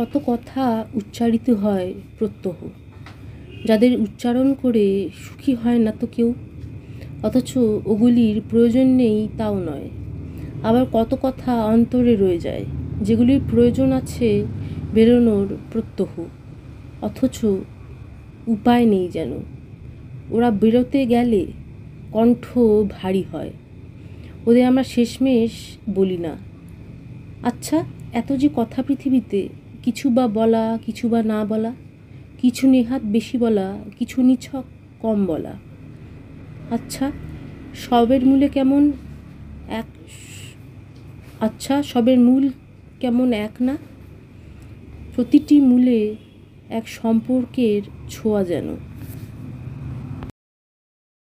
কত কথা উচ্চারিত হয় প্রত্যহ যাদের উচ্চারণ করে সুখী হয় না তো কেউ অথচ ওগুলির প্রয়োজন নেই তাও নয় আবার কত কথা অন্তরে রয়ে যায় যেগুলির প্রয়োজন আছে বেরোনোর প্রত্যহ অথচ উপায় নেই যেন ওরা বেরোতে গেলে কণ্ঠ ভারী হয় ওদের আমরা শেষমেশ বলি না আচ্ছা এত যে কথা পৃথিবীতে কিছু বা বলা কিছু বা না বলা কিছু নেহাত বেশি বলা কিছু নিছক কম বলা আচ্ছা সবের মূলে কেমন এক আচ্ছা সবের মূল কেমন এক না প্রতিটি মূলে এক সম্পর্কের ছোঁয়া যেন